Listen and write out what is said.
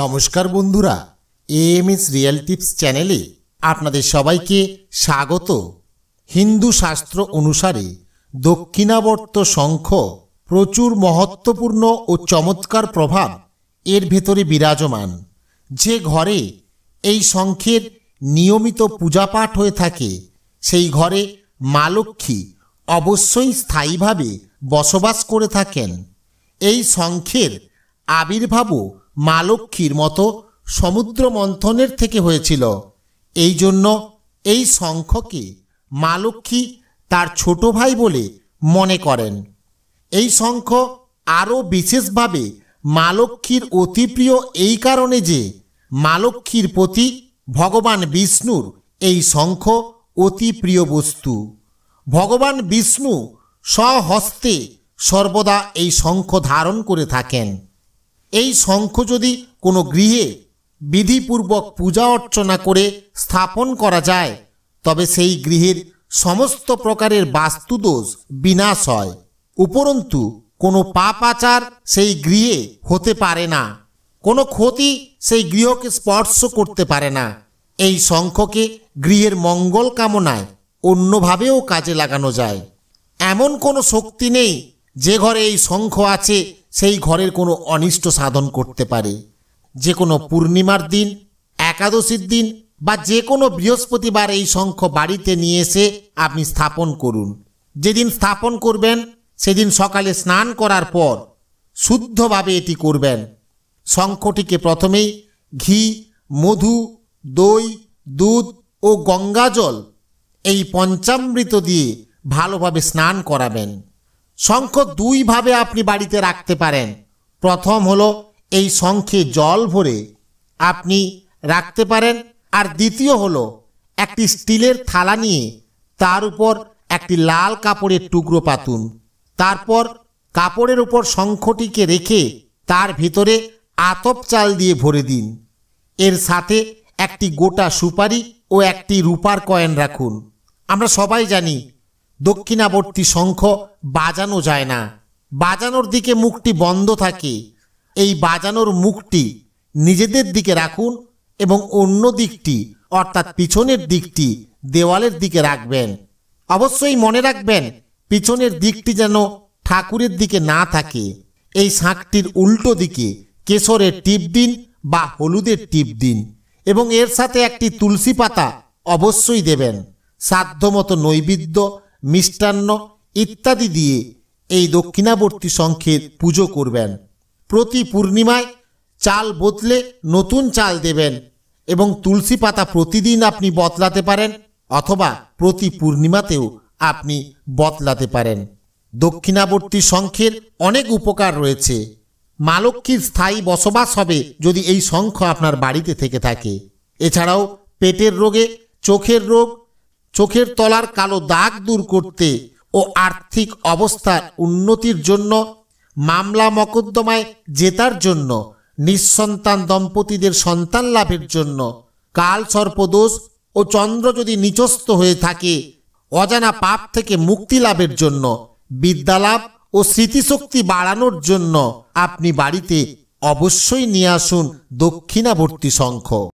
নমস্কার বন্ধুরা AMS real tips চ্যানেলে আপনাদের সবাইকে স্বাগত হিন্দু শাস্ত্র অনুসারে দক্ষিণাবর্ত শঙ্খ প্রচুর মহত্বপূর্ণ ও চমৎকার প্রভাব এর ভেতরে বিরাজমান যে ঘরে এই শঙ্খের নিয়মিত পূজাপাঠ হয়ে থাকে সেই ঘরে মা লক্ষ্মী অবশ্যই স্থায়ীভাবে বসবাস করে থাকেন এই শঙ্খের আবির্ভাবও মালক্ষীর মতো সমুদ্র মন্থনের থেকে হয়েছিল এই জন্য এই শঙ্খকে মালক্ষী তার ছোট ভাই বলে মনে করেন এই শঙ্খ আরও বিশেষভাবে মালক্ষীর প্রিয় এই কারণে যে মালক্ষীর প্রতি ভগবান বিষ্ণুর এই শঙ্খ অতি প্রিয় বস্তু ভগবান বিষ্ণু স্বহস্তে সর্বদা এই শঙ্খ ধারণ করে থাকেন এই শঙ্খ যদি কোনো গৃহে বিধিপূর্বক পূজা অর্চনা করে স্থাপন করা যায় তবে সেই গৃহের সমস্ত প্রকারের বাস্তুদোষ বিনাশ হয় উপরন্তু কোনো পাপ আচার সেই গৃহে হতে পারে না কোনো ক্ষতি সেই গৃহকে স্পর্শ করতে পারে না এই শঙ্খকে গৃহের মঙ্গল কামনায় অন্যভাবেও কাজে লাগানো যায় এমন কোনো শক্তি নেই যে ঘরে এই শঙ্খ আছে সেই ঘরের কোনো অনিষ্ট সাধন করতে পারে যে কোনো পূর্ণিমার দিন একাদশীর দিন বা যে কোনো বৃহস্পতিবার এই শঙ্খ বাড়িতে নিয়ে এসে আপনি স্থাপন করুন যেদিন স্থাপন করবেন সেদিন সকালে স্নান করার পর শুদ্ধভাবে এটি করবেন শঙ্খটিকে প্রথমেই ঘি মধু দই দুধ ও গঙ্গাজল এই পঞ্চামৃত দিয়ে ভালোভাবে স্নান করাবেন শঙ্খ দুইভাবে আপনি বাড়িতে রাখতে পারেন প্রথম হলো এই শঙ্খে জল ভরে আপনি রাখতে পারেন আর দ্বিতীয় হলো একটি স্টিলের থালা নিয়ে তার উপর একটি লাল কাপড়ের টুকরো পাতুন তারপর কাপড়ের উপর শঙ্খটিকে রেখে তার ভিতরে আতপ চাল দিয়ে ভরে দিন এর সাথে একটি গোটা সুপারি ও একটি রূপার কয়েন রাখুন আমরা সবাই জানি দক্ষিণাবর্তী শঙ্খ বাজানো যায় না বাজানোর দিকে মুখটি বন্ধ থাকে এই বাজানোর মুখটি নিজেদের দিকে রাখুন এবং অন্য দিকটি অর্থাৎ পিছনের দিকটি দেওয়ালের দিকে রাখবেন অবশ্যই মনে রাখবেন পিছনের দিকটি যেন ঠাকুরের দিকে না থাকে এই শাঁখটির উল্টো দিকে কেশরের টিপ দিন বা হলুদের টিপ দিন এবং এর সাথে একটি তুলসী পাতা অবশ্যই দেবেন সাধ্যমতো নৈবেদ্য মিষ্টান্ন ইত্যাদি দিয়ে এই দক্ষিণাবর্তী সংখ্যের পুজো করবেন প্রতি পূর্ণিমায় চাল বদলে নতুন চাল দেবেন এবং তুলসী পাতা প্রতিদিন আপনি বদলাতে পারেন অথবা প্রতি পূর্ণিমাতেও আপনি বদলাতে পারেন দক্ষিণাবর্তী সংখ্যের অনেক উপকার রয়েছে মালক্ষীর স্থায়ী বসবাস হবে যদি এই সংখ্য আপনার বাড়িতে থেকে থাকে এছাড়াও পেটের রোগে চোখের রোগ চোখের তলার কালো দাগ দূর করতে ও আর্থিক অবস্থার উন্নতির জন্য মামলা মকদ্দমায় জেতার জন্য নিঃসন্তান দম্পতিদের সন্তান লাভের জন্য কাল সর্পদোষ ও চন্দ্র যদি নিচস্থ হয়ে থাকে অজানা পাপ থেকে মুক্তি লাভের জন্য বিদ্যালাভ ও স্মৃতিশক্তি বাড়ানোর জন্য আপনি বাড়িতে অবশ্যই নিয়ে আসুন দক্ষিণাবর্তী শঙ্খ